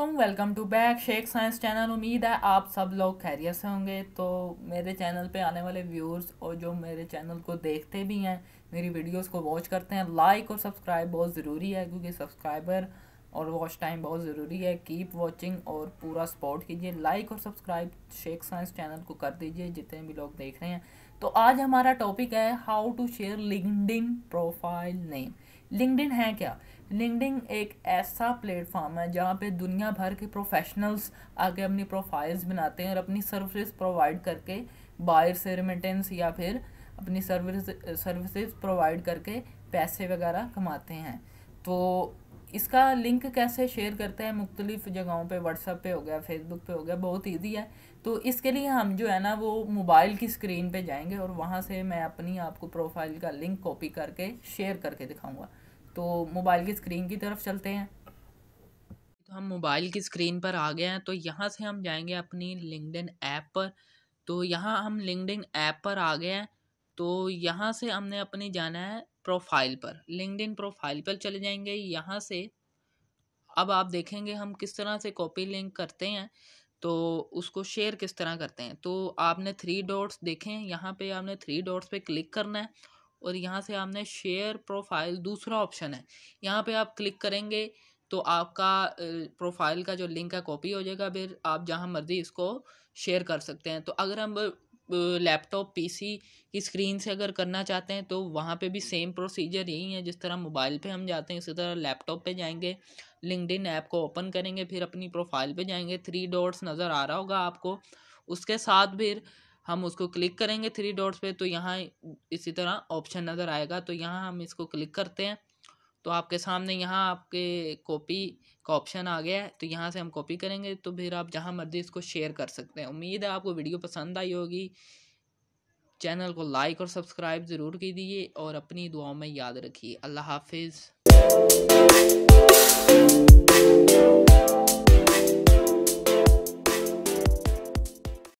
वालेकुम welcome to back Sheikh science channel उम्मीद है आप सब लोग खैरियत से होंगे तो मेरे चैनल पे आने वाले व्यूअर्स और जो मेरे चैनल को देखते भी हैं मेरी वीडियोस को वॉच करते हैं लाइक और सब्सक्राइब बहुत ज़रूरी है क्योंकि सब्सक्राइबर और वॉच टाइम बहुत ज़रूरी है कीप वॉचिंग और पूरा सपोर्ट कीजिए लाइक और सब्सक्राइब शेख साइंस चैनल को कर दीजिए जितने भी लोग देख रहे हैं तो आज हमारा टॉपिक है how to share LinkedIn profile name LinkedIn है क्या लिंकडिंग एक ऐसा प्लेटफॉर्म है जहाँ पे दुनिया भर के प्रोफेशनल्स आके अपनी प्रोफाइल्स बनाते हैं और अपनी सर्विस प्रोवाइड करके बायर से रिमिटेंस या फिर अपनी सर्विस सर्विसेज प्रोवाइड करके पैसे वगैरह कमाते हैं तो इसका लिंक कैसे शेयर करते हैं मुख्तलिफ जगहों पे व्हाट्सअप पे हो गया फेसबुक पे हो गया बहुत ईजी है तो इसके लिए हम जो है ना वो मोबाइल की स्क्रीन पे जाएंगे और वहाँ से मैं अपनी आपको प्रोफाइल का लिंक कॉपी करके शेयर करके दिखाऊंगा तो मोबाइल की स्क्रीन की तरफ चलते हैं तो हम मोबाइल की स्क्रीन पर आ गए हैं तो यहाँ से हम जाएंगे अपनी लिंकडिन ऐप पर तो यहाँ हम लिंकडिन ऐप पर आ गए हैं तो यहाँ से हमने अपने जाना है प्रोफाइल पर लिंकडिन प्रोफाइल पर चले जाएंगे यहाँ से अब आप देखेंगे हम किस तरह से कॉपी लिंक करते हैं तो उसको शेयर किस तरह करते हैं तो आपने थ्री डॉट्स देखें यहाँ पे आपने थ्री डॉट्स पे क्लिक करना है और यहाँ से आपने शेयर प्रोफाइल दूसरा ऑप्शन है यहाँ पे आप क्लिक करेंगे तो आपका प्रोफाइल का जो लिंक है कॉपी हो जाएगा फिर आप जहाँ मर्जी इसको शेयर कर सकते हैं तो अगर हम लैपटॉप पीसी की स्क्रीन से अगर करना चाहते हैं तो वहाँ पे भी सेम प्रोसीजर यही है जिस तरह मोबाइल पे हम जाते हैं उसी तरह लैपटॉप पे जाएंगे लिंकड ऐप को ओपन करेंगे फिर अपनी प्रोफाइल पे जाएंगे थ्री डॉट्स नज़र आ रहा होगा आपको उसके साथ फिर हम उसको क्लिक करेंगे थ्री डॉट्स पे तो यहाँ इसी तरह ऑप्शन नज़र आएगा तो यहाँ हम इसको क्लिक करते हैं तो आपके सामने यहाँ आपके कॉपी का ऑप्शन आ गया है तो यहाँ से हम कॉपी करेंगे तो फिर आप जहाँ मर्ज़ी इसको शेयर कर सकते हैं उम्मीद है आपको वीडियो पसंद आई होगी चैनल को लाइक और सब्सक्राइब ज़रूर कीजिए और अपनी दुआओं में याद रखिए अल्लाह हाफिज़